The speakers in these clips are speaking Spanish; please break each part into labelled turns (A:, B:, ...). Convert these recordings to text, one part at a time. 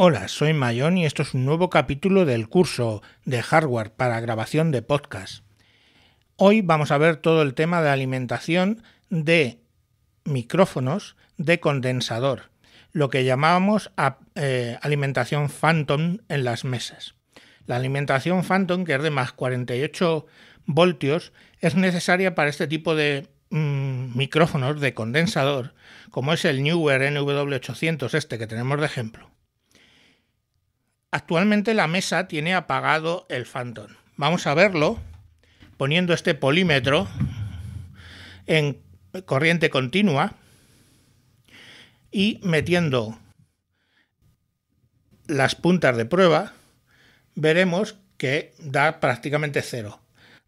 A: Hola, soy Mayón y esto es un nuevo capítulo del curso de hardware para grabación de podcast. Hoy vamos a ver todo el tema de alimentación de micrófonos de condensador, lo que llamábamos eh, alimentación phantom en las mesas. La alimentación phantom, que es de más 48 voltios, es necesaria para este tipo de mm, micrófonos de condensador, como es el Newer NW800 este que tenemos de ejemplo. Actualmente la mesa tiene apagado el Phantom. Vamos a verlo poniendo este polímetro en corriente continua y metiendo las puntas de prueba, veremos que da prácticamente cero.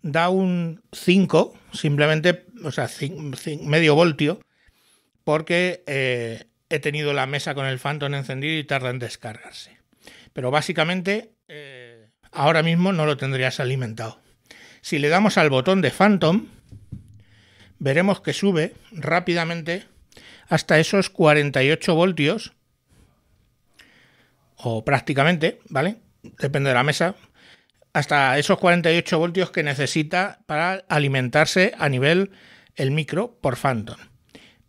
A: Da un 5, simplemente, o sea, medio voltio, porque eh, he tenido la mesa con el Phantom encendido y tarda en descargarse. Pero básicamente eh, ahora mismo no lo tendrías alimentado. Si le damos al botón de Phantom, veremos que sube rápidamente hasta esos 48 voltios, o prácticamente, ¿vale? Depende de la mesa, hasta esos 48 voltios que necesita para alimentarse a nivel el micro por Phantom.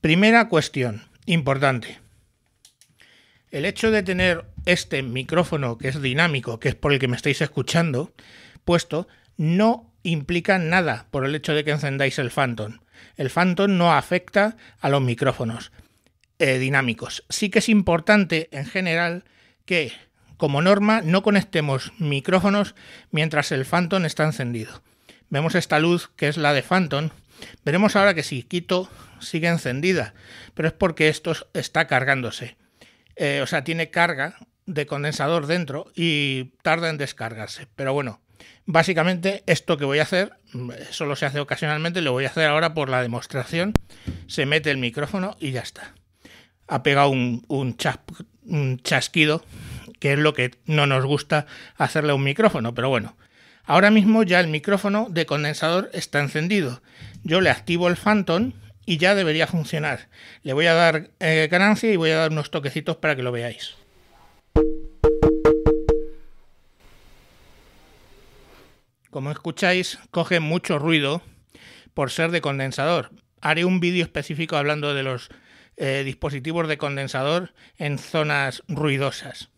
A: Primera cuestión importante. El hecho de tener este micrófono, que es dinámico, que es por el que me estáis escuchando, puesto, no implica nada por el hecho de que encendáis el Phantom. El Phantom no afecta a los micrófonos eh, dinámicos. Sí que es importante en general que, como norma, no conectemos micrófonos mientras el Phantom está encendido. Vemos esta luz que es la de Phantom. Veremos ahora que si quito sigue encendida, pero es porque esto está cargándose. Eh, o sea, tiene carga de condensador dentro y tarda en descargarse. Pero bueno, básicamente esto que voy a hacer, mm, solo se hace ocasionalmente, lo voy a hacer ahora por la demostración. Se mete el micrófono y ya está. Ha pegado un, un chasquido, que es lo que no nos gusta hacerle a un micrófono, pero bueno. Ahora mismo ya el micrófono de condensador está encendido. Yo le activo el Phantom y ya debería funcionar. Le voy a dar eh, ganancia y voy a dar unos toquecitos para que lo veáis. Como escucháis, coge mucho ruido por ser de condensador. Haré un vídeo específico hablando de los eh, dispositivos de condensador en zonas ruidosas.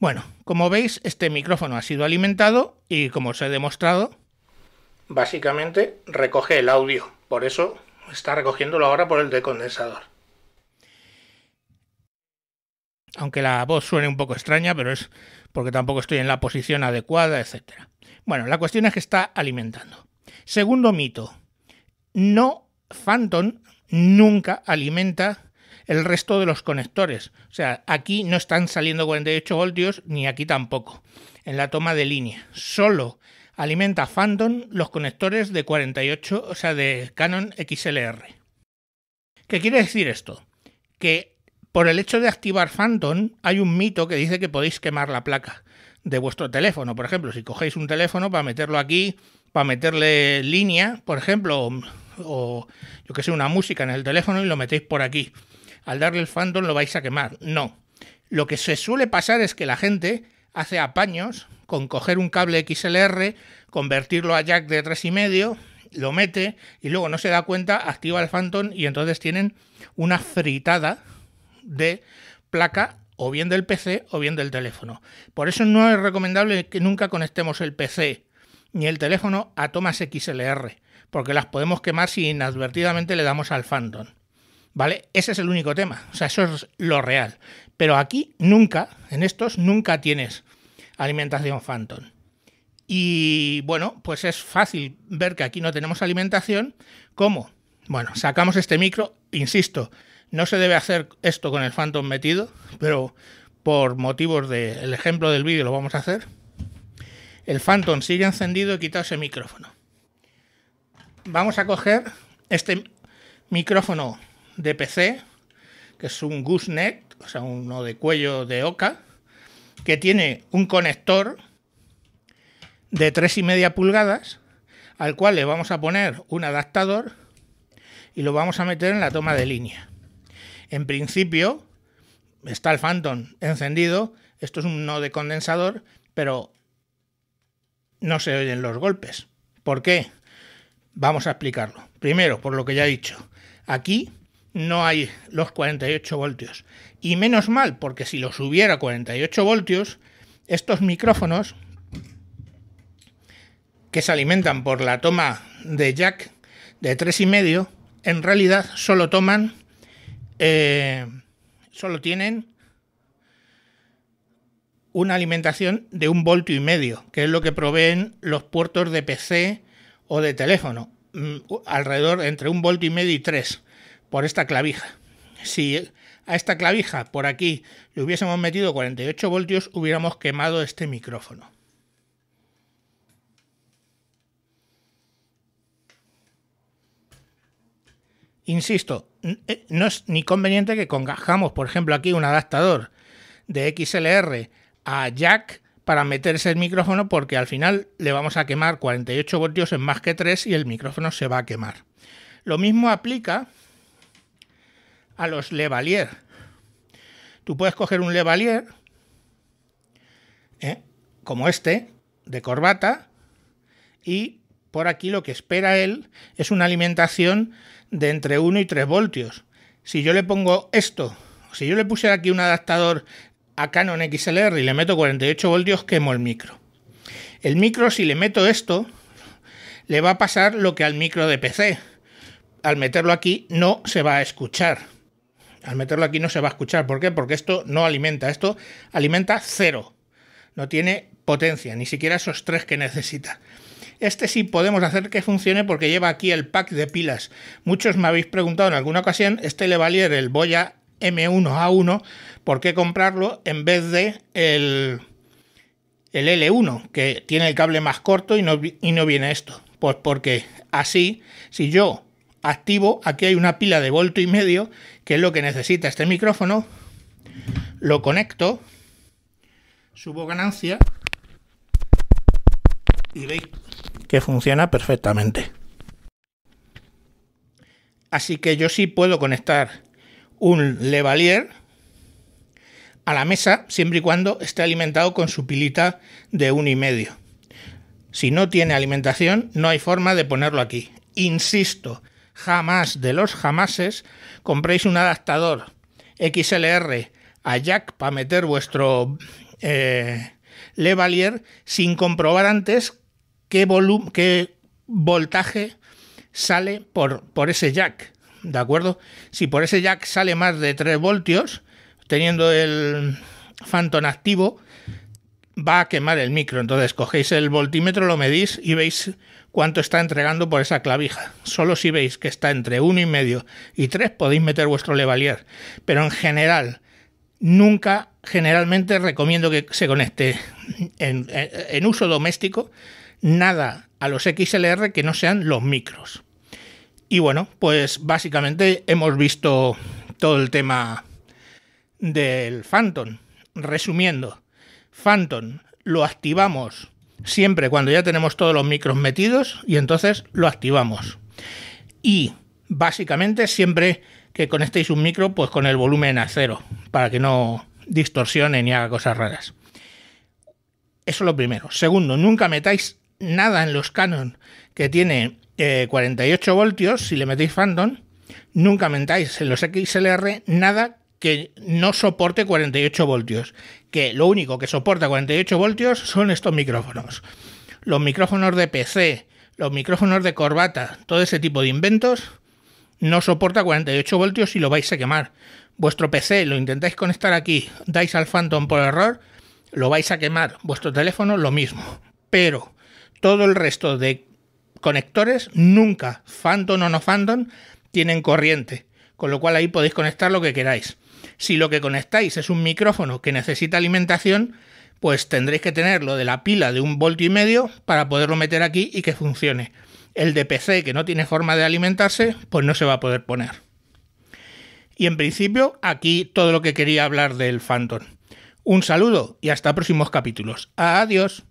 A: Bueno, como veis, este micrófono ha sido alimentado y como os he demostrado, básicamente recoge el audio. Por eso Está recogiéndolo ahora por el decondensador. Aunque la voz suene un poco extraña, pero es porque tampoco estoy en la posición adecuada, etc. Bueno, la cuestión es que está alimentando. Segundo mito. No, Phantom nunca alimenta el resto de los conectores. O sea, aquí no están saliendo 48 voltios ni aquí tampoco, en la toma de línea. Solo alimenta Phantom los conectores de 48, o sea, de Canon XLR. ¿Qué quiere decir esto? Que por el hecho de activar Phantom hay un mito que dice que podéis quemar la placa de vuestro teléfono. Por ejemplo, si cogéis un teléfono para meterlo aquí, para meterle línea, por ejemplo, o, yo que sé, una música en el teléfono y lo metéis por aquí. Al darle el Phantom lo vais a quemar. No. Lo que se suele pasar es que la gente hace apaños con coger un cable XLR, convertirlo a jack de 3,5, lo mete y luego no se da cuenta, activa el Phantom y entonces tienen una fritada de placa o bien del PC o bien del teléfono. Por eso no es recomendable que nunca conectemos el PC ni el teléfono a tomas XLR, porque las podemos quemar si inadvertidamente le damos al Phantom. ¿Vale? Ese es el único tema. O sea, eso es lo real. Pero aquí nunca, en estos nunca tienes alimentación Phantom. Y bueno, pues es fácil ver que aquí no tenemos alimentación. ¿Cómo? Bueno, sacamos este micro, insisto, no se debe hacer esto con el Phantom metido, pero por motivos del ejemplo del vídeo lo vamos a hacer. El Phantom sigue encendido y quita ese micrófono. Vamos a coger este micrófono de PC, que es un neck o sea, uno de cuello de oca, que tiene un conector de 3,5 pulgadas, al cual le vamos a poner un adaptador y lo vamos a meter en la toma de línea. En principio está el Phantom encendido, esto es un no de condensador, pero no se oyen los golpes. ¿Por qué? Vamos a explicarlo. Primero, por lo que ya he dicho, aquí no hay los 48 voltios. Y menos mal, porque si los hubiera 48 voltios, estos micrófonos que se alimentan por la toma de jack de 3,5, en realidad solo toman, eh, solo tienen una alimentación de un voltio y medio, que es lo que proveen los puertos de PC o de teléfono, mm, alrededor entre un voltio y medio y 3 por esta clavija. Si a esta clavija por aquí le hubiésemos metido 48 voltios, hubiéramos quemado este micrófono. Insisto, eh, no es ni conveniente que congajamos, por ejemplo, aquí un adaptador de XLR a jack para meterse el micrófono porque al final le vamos a quemar 48 voltios en más que 3 y el micrófono se va a quemar. Lo mismo aplica a los Levalier. Tú puedes coger un Levalier, ¿eh? como este, de corbata, y por aquí lo que espera él es una alimentación de entre 1 y 3 voltios. Si yo le pongo esto, si yo le pusiera aquí un adaptador a Canon XLR y le meto 48 voltios, quemo el micro. El micro, si le meto esto, le va a pasar lo que al micro de PC. Al meterlo aquí no se va a escuchar. Al meterlo aquí no se va a escuchar. ¿Por qué? Porque esto no alimenta. Esto alimenta cero. No tiene potencia, ni siquiera esos tres que necesita. Este sí podemos hacer que funcione porque lleva aquí el pack de pilas. Muchos me habéis preguntado en alguna ocasión, este le Levalier, el Boya M1A1, ¿por qué comprarlo en vez de el, el L1, que tiene el cable más corto y no, y no viene esto? Pues porque así, si yo activo, aquí hay una pila de volto y medio que es lo que necesita este micrófono, lo conecto, subo ganancia y veis que funciona perfectamente. Así que yo sí puedo conectar un Levalier a la mesa siempre y cuando esté alimentado con su pilita de un y medio. Si no tiene alimentación, no hay forma de ponerlo aquí. Insisto, jamás de los jamases compréis un adaptador XLR a jack para meter vuestro eh, Levalier sin comprobar antes qué, qué voltaje sale por, por ese jack. ¿De acuerdo? Si por ese jack sale más de 3 voltios, teniendo el Phantom activo, va a quemar el micro. Entonces cogéis el voltímetro, lo medís y veis cuánto está entregando por esa clavija. Solo si veis que está entre uno y medio y 3 podéis meter vuestro levalier. Pero en general, nunca, generalmente recomiendo que se conecte en, en uso doméstico nada a los XLR que no sean los micros. Y bueno, pues básicamente hemos visto todo el tema del Phantom. Resumiendo, Phantom lo activamos siempre cuando ya tenemos todos los micros metidos y entonces lo activamos. Y básicamente siempre que conectéis un micro, pues con el volumen a cero, para que no distorsione ni haga cosas raras. Eso es lo primero. Segundo, nunca metáis nada en los Canon que tiene 48 eh, voltios, si le metéis Phantom, nunca metáis en los XLR nada que no soporte 48 voltios, que lo único que soporta 48 voltios son estos micrófonos. Los micrófonos de PC, los micrófonos de corbata, todo ese tipo de inventos, no soporta 48 voltios y lo vais a quemar. Vuestro PC lo intentáis conectar aquí, dais al Phantom por error, lo vais a quemar. Vuestro teléfono lo mismo. Pero todo el resto de conectores nunca, Phantom o no Phantom, tienen corriente. Con lo cual ahí podéis conectar lo que queráis. Si lo que conectáis es un micrófono que necesita alimentación, pues tendréis que tenerlo de la pila de un voltio y medio para poderlo meter aquí y que funcione. El de PC que no tiene forma de alimentarse, pues no se va a poder poner. Y en principio, aquí todo lo que quería hablar del Phantom. Un saludo y hasta próximos capítulos. Adiós.